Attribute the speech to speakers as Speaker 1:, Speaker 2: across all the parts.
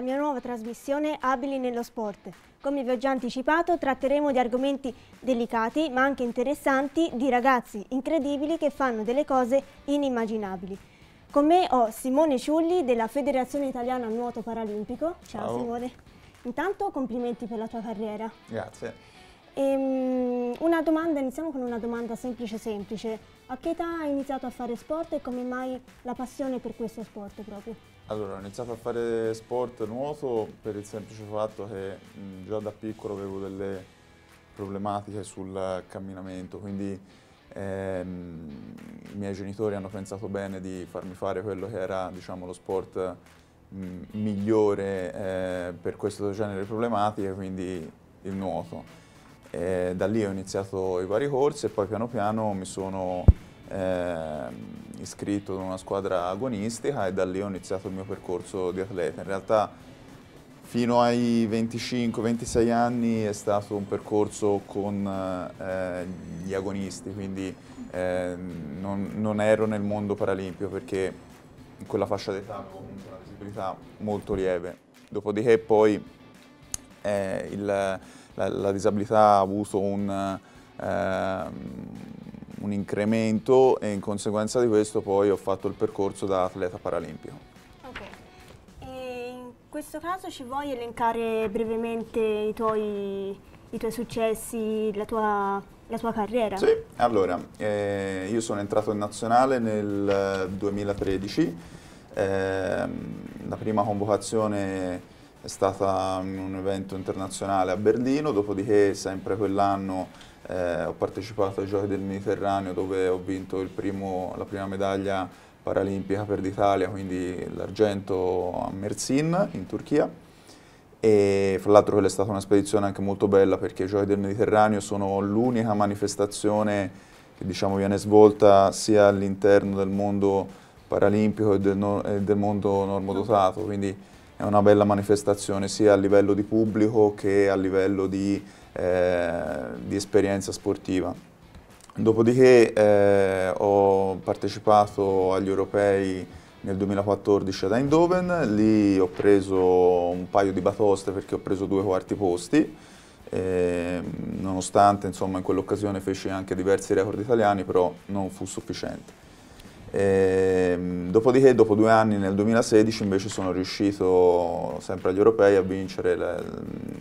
Speaker 1: alla mia nuova trasmissione Abili nello sport. Come vi ho già anticipato, tratteremo di argomenti delicati ma anche interessanti di ragazzi incredibili che fanno delle cose inimmaginabili. Con me ho Simone Ciulli della Federazione Italiana Nuoto Paralimpico. Ciao, Ciao. Simone. Intanto complimenti per la tua carriera. Grazie. Ehm, una domanda, iniziamo con una domanda semplice semplice. A che età hai iniziato a fare sport e come mai la passione per questo sport proprio?
Speaker 2: Allora, ho iniziato a fare sport nuoto per il semplice fatto che mh, già da piccolo avevo delle problematiche sul camminamento, quindi ehm, i miei genitori hanno pensato bene di farmi fare quello che era diciamo, lo sport mh, migliore eh, per questo genere di problematiche, quindi il nuoto. E da lì ho iniziato i vari corsi e poi piano piano mi sono eh, iscritto in una squadra agonistica e da lì ho iniziato il mio percorso di atleta. In realtà fino ai 25-26 anni è stato un percorso con eh, gli agonisti, quindi eh, non, non, ero nel mondo paralimpico perché in quella fascia d'età avevo una visibilità molto lieve. Dopodiché poi eh, il, la, la, disabilità ha avuto un ehm, un incremento e in conseguenza di questo poi ho fatto il percorso da atleta paralimpico. Ok,
Speaker 1: In questo caso ci vuoi elencare brevemente i tuoi, i tuoi successi, la tua, la tua, carriera? Sì,
Speaker 2: allora, eh, io sono entrato in nazionale nel 2013, eh, ehm, la prima convocazione è stata un evento internazionale a Berlino, dopodiché sempre quell'anno eh, ho partecipato ai Giochi del Mediterraneo dove ho vinto primo, la prima medaglia paralimpica per l'Italia, quindi l'argento a Mersin in Turchia e fra l'altro quella è stata una spedizione anche molto bella perché i Giochi del Mediterraneo sono l'unica manifestazione che diciamo, viene svolta sia all'interno del mondo paralimpico e del, no e del mondo normodotato, quindi è una bella manifestazione sia a livello di pubblico che a livello di, eh, di esperienza sportiva. Dopodiché eh, ho partecipato agli europei nel 2014 ad Eindhoven, lì ho preso un paio di batoste perché ho preso due quarti posti, eh, nonostante insomma, in quell'occasione feci anche diversi record italiani, però non fu sufficiente. Ehm, dopodiché, dopo due anni, nel 2016, invece sono riuscito sempre agli europei a vincere le,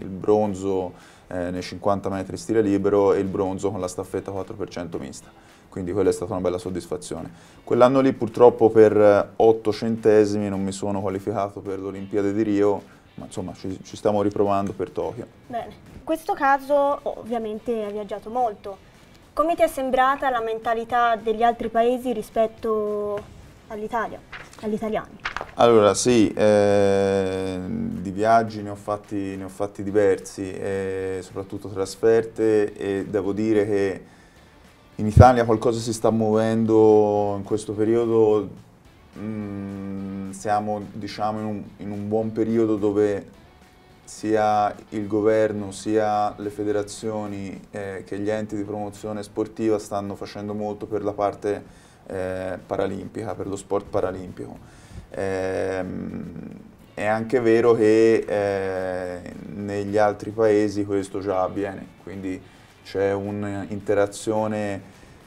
Speaker 2: il bronzo eh, nei 50 metri stile libero e il bronzo con la staffetta 4% mista. Quindi quella è stata una bella soddisfazione. Quell'anno lì purtroppo per 8 centesimi non mi sono qualificato per l'Olimpiade di Rio, ma insomma ci, ci stiamo riprovando per Tokyo.
Speaker 1: Bene, in questo caso ovviamente ha viaggiato molto. Come ti è sembrata la mentalità degli altri paesi rispetto all'Italia, agli italiani?
Speaker 2: Allora sì, eh, di viaggi ne ho fatti, ne ho fatti diversi, eh, soprattutto trasferte e devo dire che in Italia qualcosa si sta muovendo in questo periodo, mh, mm, siamo diciamo in un, in un buon periodo dove sia il governo sia le federazioni eh, che gli enti di promozione sportiva stanno facendo molto per la parte eh, paralimpica, per lo sport paralimpico. Ehm, è anche vero che eh, negli altri paesi questo già avviene, quindi c'è un'interazione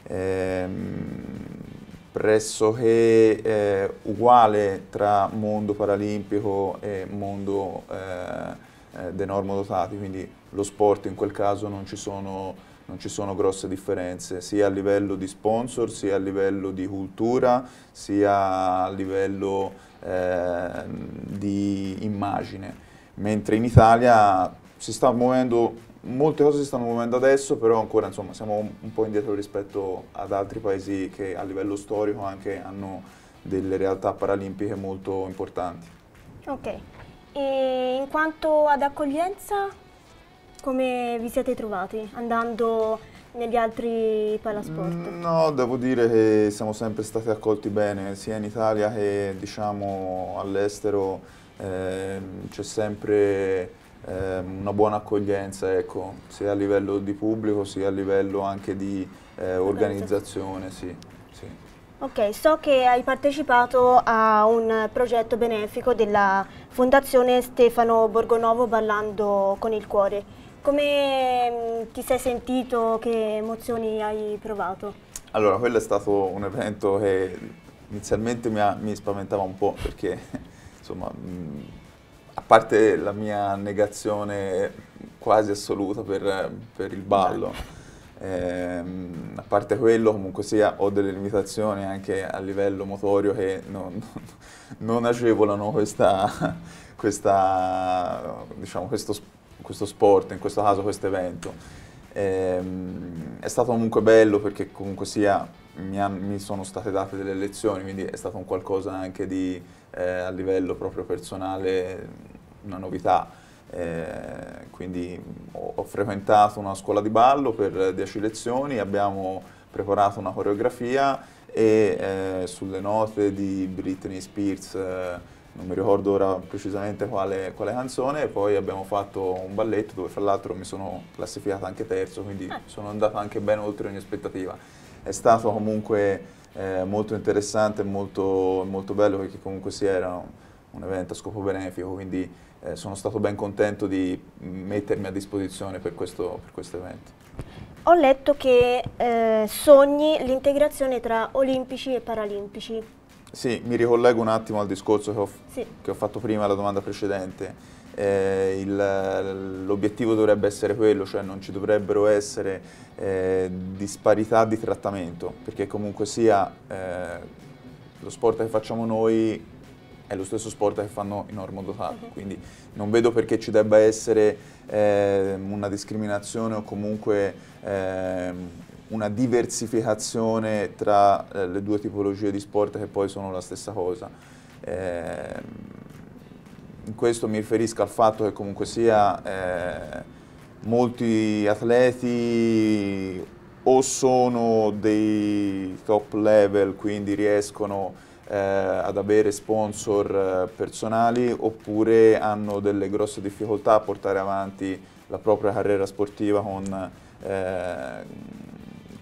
Speaker 2: ehm, pressoché eh, uguale tra mondo paralimpico e mondo eh, eh, dotati, quindi lo sport in quel caso non ci, sono, non ci sono grosse differenze, sia a livello di sponsor, sia a livello di cultura, sia a livello eh, di immagine. Mentre in Italia si sta muovendo molte cose si stanno muovendo adesso, però ancora insomma, siamo un, po' indietro rispetto ad altri paesi che a livello storico anche hanno delle realtà paralimpiche molto importanti.
Speaker 1: Ok. E in quanto ad accoglienza, come vi siete trovati andando negli altri palasport? Mm,
Speaker 2: no, devo dire che siamo sempre stati accolti bene, sia in Italia che diciamo, all'estero eh, c'è sempre eh, una buona accoglienza, ecco, sia a livello di pubblico sia a livello anche di eh, organizzazione. Sì, sì.
Speaker 1: Ok, so che hai partecipato a un progetto benefico della Fondazione Stefano Borgonovo Ballando con il Cuore. Come mm, ti sei sentito? Che emozioni hai provato?
Speaker 2: Allora, quello è stato un evento che inizialmente mi, ha, mi spaventava un po' perché, insomma, mh, mm, a parte la mia negazione quasi assoluta per, per il ballo, Ehm, a parte quello, comunque sia, ho delle limitazioni anche a livello motorio che non, non agevolano questa, questa, diciamo, questo, questo sport, in questo caso questo evento. Ehm, è stato comunque bello perché comunque sia mi, ha, mi, sono state date delle lezioni, quindi è stato un qualcosa anche di, eh, a livello proprio personale, una novità. Eh, quindi mm, ho, ho frequentato una scuola di ballo per 10 lezioni, abbiamo preparato una coreografia e eh, sulle note di Britney Spears, eh, non mi ricordo ora precisamente quale, quale, canzone, poi abbiamo fatto un balletto dove fra l'altro mi sono classificata anche terzo, quindi ah. sono andato anche ben oltre ogni aspettativa. È stato comunque eh, molto interessante e molto, molto bello perché comunque si era un evento a scopo benefico, quindi eh, sono stato ben contento di mettermi a disposizione per questo, per questo evento.
Speaker 1: Ho letto che eh, sogni l'integrazione tra olimpici e paralimpici.
Speaker 2: Sì, mi ricollego un attimo al discorso che ho, sì. che ho fatto prima alla domanda precedente. Eh, l'obiettivo dovrebbe essere quello, cioè non ci dovrebbero essere eh, disparità di trattamento, perché comunque sia eh, lo sport che facciamo noi è lo stesso sport che fanno in normodotati, uh-huh. Mhm. quindi non vedo perché ci debba essere eh, una discriminazione o comunque eh, una diversificazione tra eh, le due tipologie di sport che poi sono la stessa cosa. Ehm, in questo mi riferisco al fatto che comunque sia eh, molti atleti o sono dei top level, quindi riescono eh, ad avere sponsor eh, personali oppure hanno delle grosse difficoltà a portare avanti la propria carriera sportiva con, eh,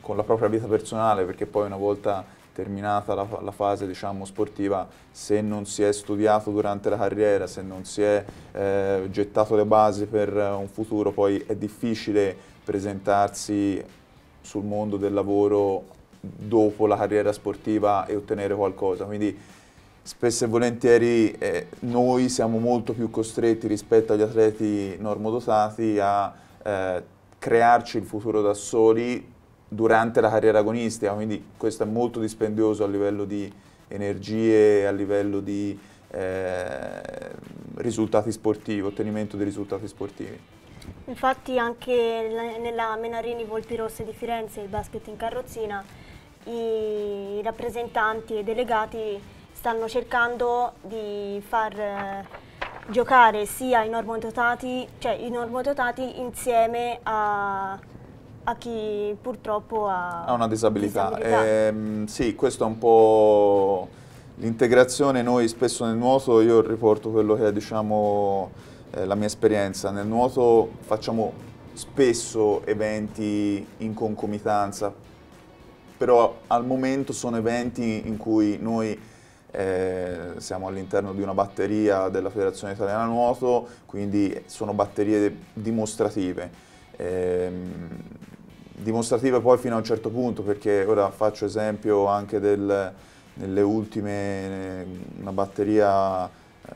Speaker 2: con la propria vita personale perché poi una volta terminata la, la fase diciamo, sportiva, se non si è studiato durante la carriera, se non si è eh, gettato le basi per un futuro, poi è difficile presentarsi sul mondo del lavoro dopo la carriera sportiva e ottenere qualcosa. Quindi spesso e volentieri eh, noi siamo molto più costretti rispetto agli atleti normodotati a eh, crearci il futuro da soli durante la carriera agonistica, quindi questo è molto dispendioso a livello di energie, a livello di eh, risultati sportivi, ottenimento di risultati sportivi.
Speaker 1: Infatti anche nella Menarini Volpi Rosse di Firenze, il basket in carrozzina, i rappresentanti e delegati stanno cercando di far eh, giocare sia i normodotati, cioè i normodotati insieme a, a chi purtroppo ha,
Speaker 2: ha una disabilità. disabilità. Ehm, sì, questo è un po' l'integrazione. Noi spesso nel nuoto, io riporto quello che è diciamo, eh, la mia esperienza, nel nuoto facciamo spesso eventi in concomitanza però al momento sono eventi in cui noi eh, siamo all'interno di una batteria della Federazione Italiana Nuoto, quindi sono batterie dimostrative. Eh, dimostrative poi fino a un certo punto, perché ora faccio esempio anche del, nelle ultime, eh, una batteria,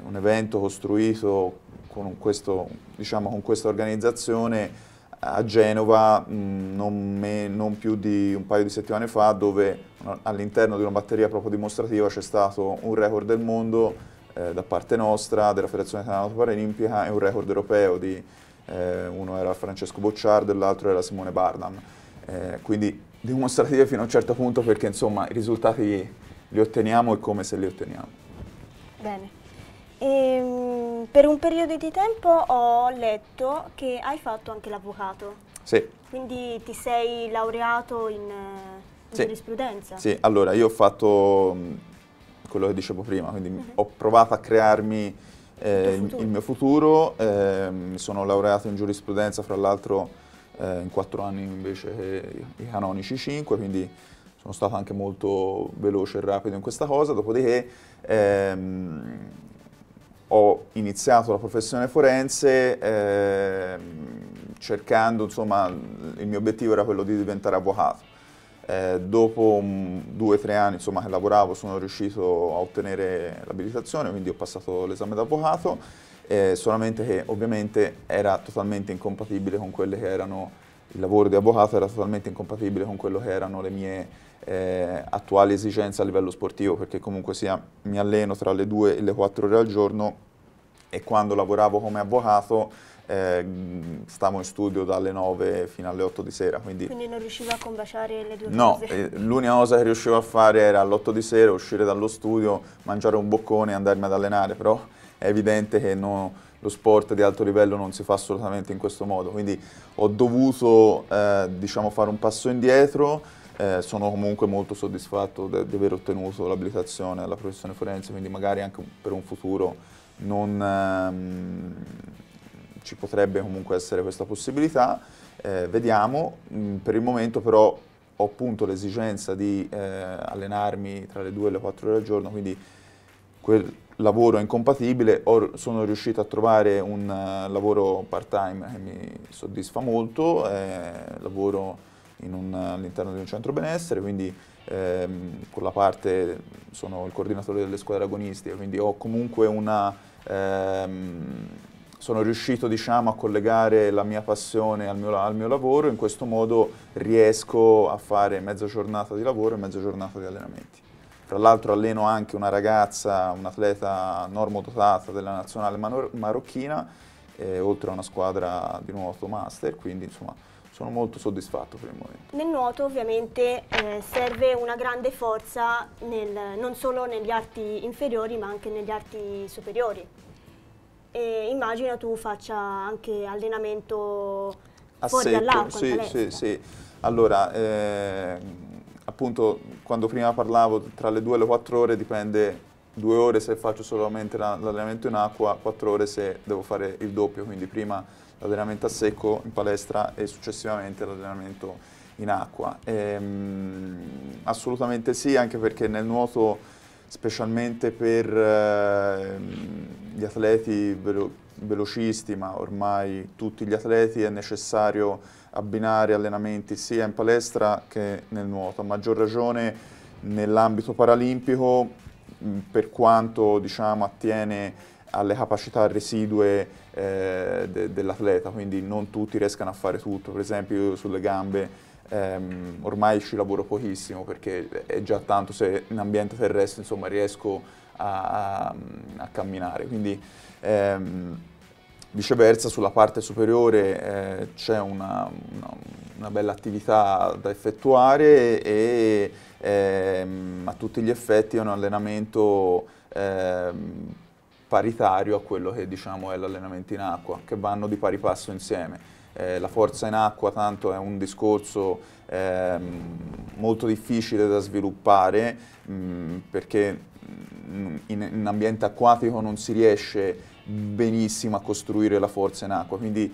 Speaker 2: un evento costruito con, questo, diciamo, con questa organizzazione a Genova mm, non, me, non, più di un paio di settimane fa dove all'interno di una batteria proprio dimostrativa c'è stato un record del mondo eh, da parte nostra, della Federazione Italiana Paralimpica e un record europeo di eh, uno era Francesco Bocciardo e l'altro era Simone Barnum. Eh, quindi dimostrative fino a un certo punto perché insomma i risultati li otteniamo e come se li otteniamo.
Speaker 1: Bene. E, ehm, per un periodo di tempo ho letto che hai fatto anche l'avvocato. Sì. Quindi ti sei laureato in, in sì. giurisprudenza? Sì,
Speaker 2: allora io ho fatto mm, quello che dicevo prima, quindi uh mhm. -huh. ho provato a crearmi eh, il, il, mio futuro, eh, mi sono laureato in giurisprudenza fra l'altro eh, in quattro anni invece i canonici cinque, quindi sono stato anche molto veloce e rapido in questa cosa, dopodiché ehm, ho iniziato la professione forense eh, cercando, insomma, il mio obiettivo era quello di diventare avvocato. Eh, dopo um, due o tre anni insomma, che lavoravo sono riuscito a ottenere l'abilitazione, quindi ho passato l'esame d'avvocato, eh, solamente che ovviamente era totalmente incompatibile con quelle che erano il lavoro di avvocato era totalmente incompatibile con quello che erano le mie eh, attuali esigenze a livello sportivo, perché comunque sia mi alleno tra le 2 e le 4 ore al giorno e quando lavoravo come avvocato eh, stavo in studio dalle 9 fino alle 8 di sera. Quindi, quindi
Speaker 1: non riuscivo a combaciare le due no, cose? No,
Speaker 2: eh, l'unica cosa che riuscivo a fare era all'8 di sera uscire dallo studio, mangiare un boccone e andarmi ad allenare, però è evidente che non lo sport di alto livello non si fa assolutamente in questo modo, quindi ho dovuto eh, diciamo, fare un passo indietro, eh, sono comunque molto soddisfatto di aver ottenuto l'abilitazione alla professione forense, quindi magari anche per un futuro non, ehm, ci potrebbe comunque essere questa possibilità, eh, vediamo, mm, per il momento però ho appunto l'esigenza di eh, allenarmi tra le 2 e le 4 ore al giorno, quindi quel lavoro incompatibile, ho, sono riuscito a trovare un uh, lavoro part-time che mi soddisfa molto, eh, lavoro all'interno di un centro benessere, quindi ehm, con la parte sono il coordinatore delle squadre agonistiche, quindi ho comunque una... Ehm, sono riuscito diciamo, a collegare la mia passione al mio, al mio lavoro, in questo modo riesco a fare mezza giornata di lavoro e mezza giornata di allenamenti. Tra l'altro alleno anche una ragazza, un'atleta normodotata della nazionale marocchina, eh, oltre a una squadra di nuoto master, quindi insomma sono molto soddisfatto per il momento.
Speaker 1: Nel nuoto ovviamente eh, serve una grande forza nel, non solo negli arti inferiori ma anche negli arti superiori. E immagino tu faccia anche allenamento a fuori dall'acqua. Sì, sì,
Speaker 2: sì. Allora, eh, appunto quando prima parlavo tra le 2 e le 4 ore dipende 2 ore se faccio solamente l'allenamento in acqua, 4 ore se devo fare il doppio, quindi prima l'allenamento a secco in palestra e successivamente l'allenamento in acqua. E, ehm, assolutamente sì, anche perché nel nuoto, specialmente per eh, gli atleti velo velocisti, ma ormai tutti gli atleti, è necessario abbinare allenamenti sia in palestra che nel nuoto, a maggior ragione nell'ambito paralimpico mm, per quanto diciamo, attiene alle capacità residue eh, de dell'atleta, quindi non tutti riescano a fare tutto, per esempio io sulle gambe ehm, ormai ci lavoro pochissimo perché è già tanto se in ambiente terrestre insomma, riesco a, a, a camminare, quindi ehm, Viceversa sulla parte superiore eh, c'è una, una, una, bella attività da effettuare e ehm, a tutti gli effetti è un allenamento ehm, paritario a quello che diciamo è l'allenamento in acqua, che vanno di pari passo insieme. Eh, la forza in acqua tanto è un discorso ehm, molto difficile da sviluppare mh, mm, perché mm, in, in ambiente acquatico non si riesce a benissimo a costruire la forza in acqua, quindi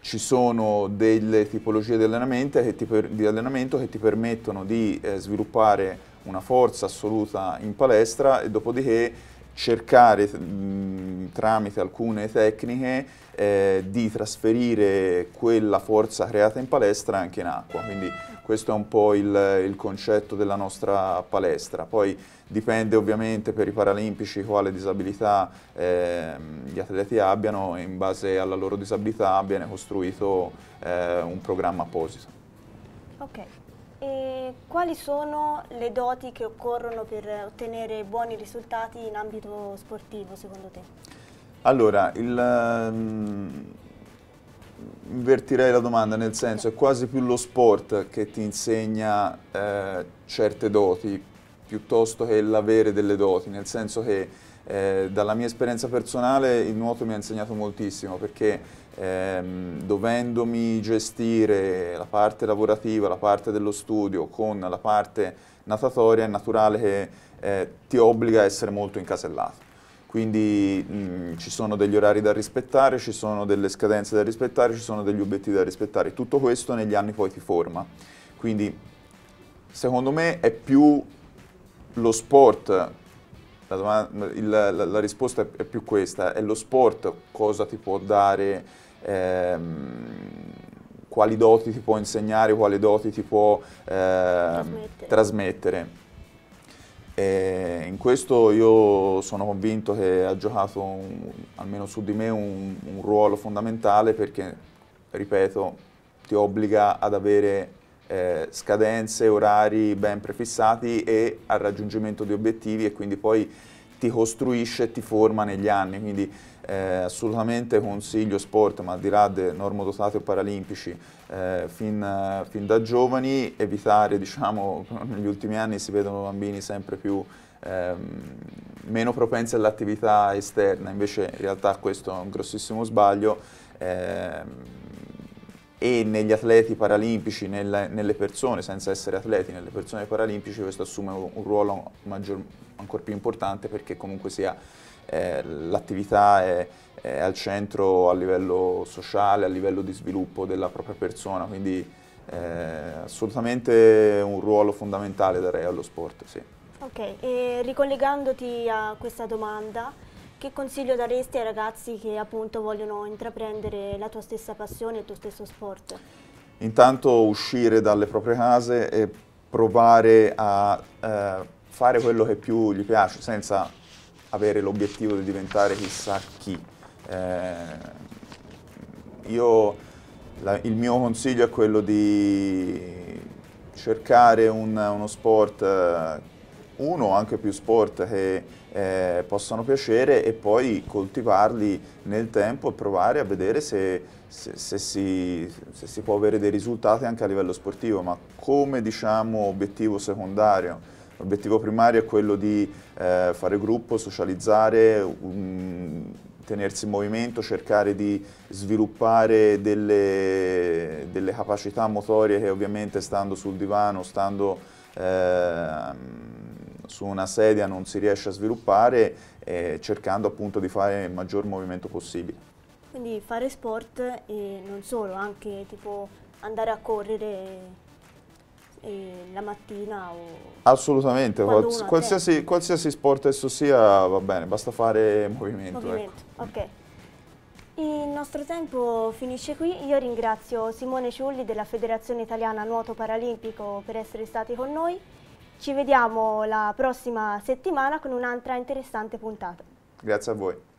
Speaker 2: ci sono delle tipologie di allenamento che ti, per, allenamento che ti permettono di eh, sviluppare una forza assoluta in palestra e dopodiché cercare mh, mm, tramite alcune tecniche eh, di trasferire quella forza creata in palestra anche in acqua, quindi questo è un po' il, il concetto della nostra palestra. Poi dipende ovviamente per i paralimpici quale disabilità eh, gli atleti abbiano e in base alla loro disabilità viene costruito eh, un programma apposito.
Speaker 1: Okay. E quali sono le doti che occorrono per ottenere buoni risultati in ambito sportivo, secondo te?
Speaker 2: Allora, il, um, invertirei la domanda, nel senso è quasi più lo sport che ti insegna eh, certe doti piuttosto che l'avere delle doti, nel senso che eh, dalla mia esperienza personale il nuoto mi ha insegnato moltissimo perché ehm, dovendomi gestire la parte lavorativa, la parte dello studio con la parte natatoria, è naturale che eh, ti obbliga a essere molto incasellato. Quindi mh, mm, ci sono degli orari da rispettare, ci sono delle scadenze da rispettare, ci sono degli obiettivi da rispettare. Tutto questo negli anni poi ti forma. Quindi secondo me è più lo sport, la, domanda, il, la, la risposta è più questa, è lo sport cosa ti può dare Ehm, quali doti ti può insegnare, quali doti ti può ehm, trasmettere. trasmettere. E in questo io sono convinto che ha giocato, un, almeno su di me, un, un, ruolo fondamentale perché, ripeto, ti obbliga ad avere eh, scadenze, orari ben prefissati e al raggiungimento di obiettivi e quindi poi ti costruisce e ti forma negli anni, quindi eh, assolutamente consiglio sport, ma al di là dei normodotati o paralimpici, eh, fin, fin, da giovani, evitare, diciamo, negli ultimi anni si vedono bambini sempre più ehm, meno propensi all'attività esterna, invece in realtà questo è un grossissimo sbaglio. Ehm, e negli atleti paralimpici, nelle, nelle, persone, senza essere atleti, nelle persone paralimpici questo assume un ruolo maggior, ancora più importante perché comunque sia eh, l'attività è, è, al centro a livello sociale, a livello di sviluppo della propria persona, quindi eh, assolutamente un ruolo fondamentale darei allo sport, sì.
Speaker 1: Ok, e ricollegandoti a questa domanda, che consiglio daresti ai ragazzi che appunto vogliono intraprendere la tua stessa passione, il tuo stesso sport?
Speaker 2: Intanto uscire dalle proprie case e provare a eh, fare quello che più gli piace, senza avere l'obiettivo di diventare chissà chi. Eh, io, la, il mio consiglio è quello di cercare un, uno sport eh, uno o anche più sport che eh, eh, possano piacere e poi coltivarli nel tempo e provare a vedere se, se, se, si, se si può avere dei risultati anche a livello sportivo, ma come diciamo obiettivo secondario. L'obiettivo primario è quello di eh, fare gruppo, socializzare, um, tenersi in movimento, cercare di sviluppare delle, delle, capacità motorie che ovviamente stando sul divano, stando eh, su una sedia non si riesce a sviluppare eh, cercando appunto di fare il maggior movimento possibile.
Speaker 1: Quindi fare sport e non solo, anche tipo andare a correre eh, la mattina
Speaker 2: assolutamente quals qualsiasi, qualsiasi, sport esso sia va bene basta fare movimento, ecco. movimento.
Speaker 1: Ecco. Okay. il nostro tempo finisce qui io ringrazio Simone Ciulli della Federazione Italiana Nuoto Paralimpico per essere stati con noi ci vediamo la prossima settimana con un'altra interessante puntata.
Speaker 2: Grazie a voi.